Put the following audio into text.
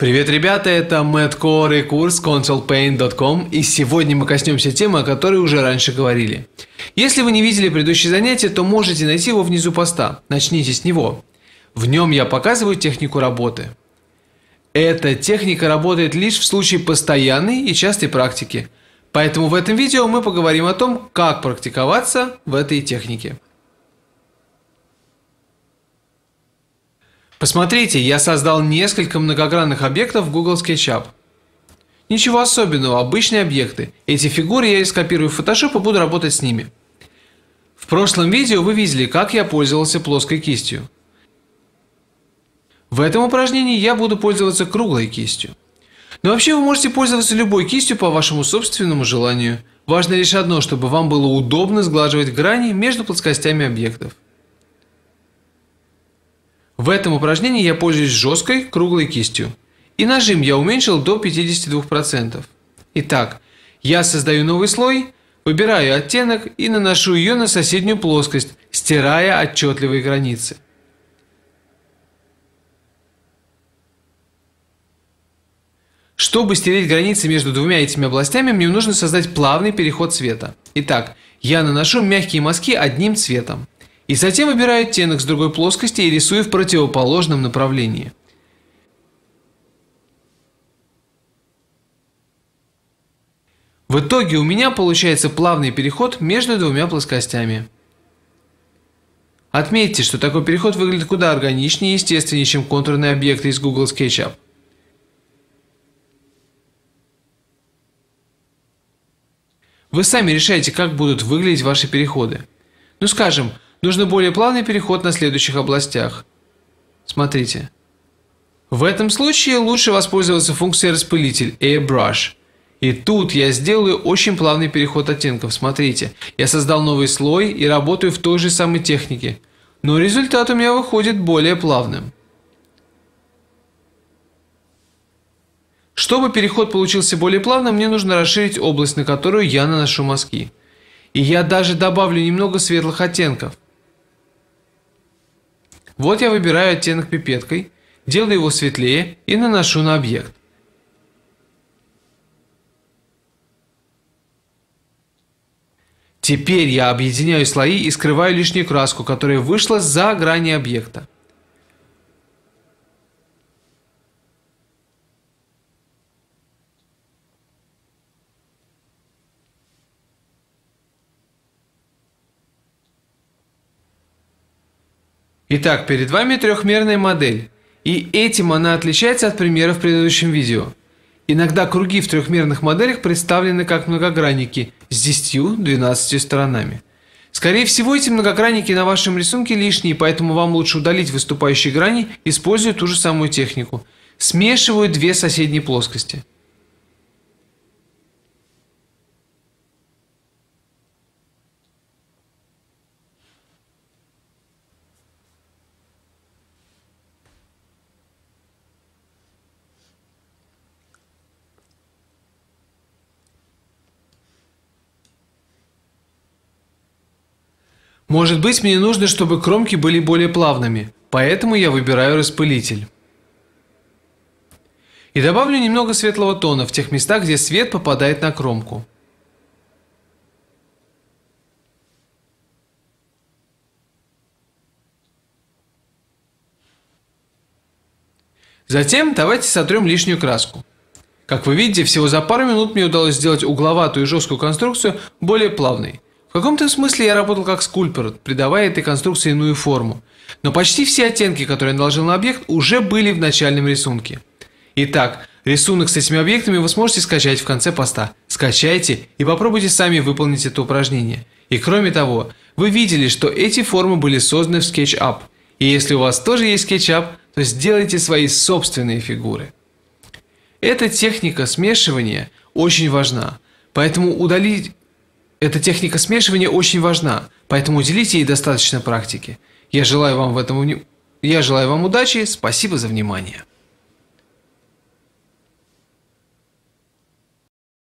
Привет, ребята, это Мэтт Кор и курс consolepaint.com, и сегодня мы коснемся темы, о которой уже раньше говорили. Если вы не видели предыдущее занятие, то можете найти его внизу поста, начните с него. В нем я показываю технику работы. Эта техника работает лишь в случае постоянной и частой практики, поэтому в этом видео мы поговорим о том, как практиковаться в этой технике. Посмотрите, я создал несколько многогранных объектов в Google SketchUp. Ничего особенного, обычные объекты. Эти фигуры я скопирую в Photoshop и буду работать с ними. В прошлом видео вы видели, как я пользовался плоской кистью. В этом упражнении я буду пользоваться круглой кистью. Но вообще вы можете пользоваться любой кистью по вашему собственному желанию. Важно лишь одно, чтобы вам было удобно сглаживать грани между плоскостями объектов. В этом упражнении я пользуюсь жесткой круглой кистью. И нажим я уменьшил до 52%. Итак, я создаю новый слой, выбираю оттенок и наношу ее на соседнюю плоскость, стирая отчетливые границы. Чтобы стереть границы между двумя этими областями, мне нужно создать плавный переход цвета. Итак, я наношу мягкие мазки одним цветом. И затем выбираю оттенок с другой плоскости и рисую в противоположном направлении. В итоге у меня получается плавный переход между двумя плоскостями. Отметьте, что такой переход выглядит куда органичнее и естественнее, чем контурные объекты из Google SketchUp. Вы сами решаете, как будут выглядеть ваши переходы. Ну скажем, Нужно более плавный переход на следующих областях. Смотрите. В этом случае лучше воспользоваться функцией распылитель Airbrush. И тут я сделаю очень плавный переход оттенков. Смотрите, я создал новый слой и работаю в той же самой технике. Но результат у меня выходит более плавным. Чтобы переход получился более плавным, мне нужно расширить область, на которую я наношу мазки. И я даже добавлю немного светлых оттенков. Вот я выбираю оттенок пипеткой, делаю его светлее и наношу на объект. Теперь я объединяю слои и скрываю лишнюю краску, которая вышла за грани объекта. Итак, перед вами трехмерная модель. И этим она отличается от примера в предыдущем видео. Иногда круги в трехмерных моделях представлены как многогранники с 10-12 сторонами. Скорее всего, эти многогранники на вашем рисунке лишние, поэтому вам лучше удалить выступающие грани, используя ту же самую технику. Смешиваю две соседние плоскости. Может быть, мне нужно, чтобы кромки были более плавными, поэтому я выбираю распылитель. И добавлю немного светлого тона в тех местах, где свет попадает на кромку. Затем давайте сотрем лишнюю краску. Как вы видите, всего за пару минут мне удалось сделать угловатую и жесткую конструкцию более плавной – в каком-то смысле я работал как скульптор, придавая этой конструкции иную форму. Но почти все оттенки, которые я наложил на объект, уже были в начальном рисунке. Итак, рисунок с этими объектами вы сможете скачать в конце поста. Скачайте и попробуйте сами выполнить это упражнение. И кроме того, вы видели, что эти формы были созданы в SketchUp. И если у вас тоже есть SketchUp, то сделайте свои собственные фигуры. Эта техника смешивания очень важна, поэтому удалить эта техника смешивания очень важна, поэтому уделите ей достаточно практики. Я желаю вам в этом... Я желаю вам удачи, спасибо за внимание.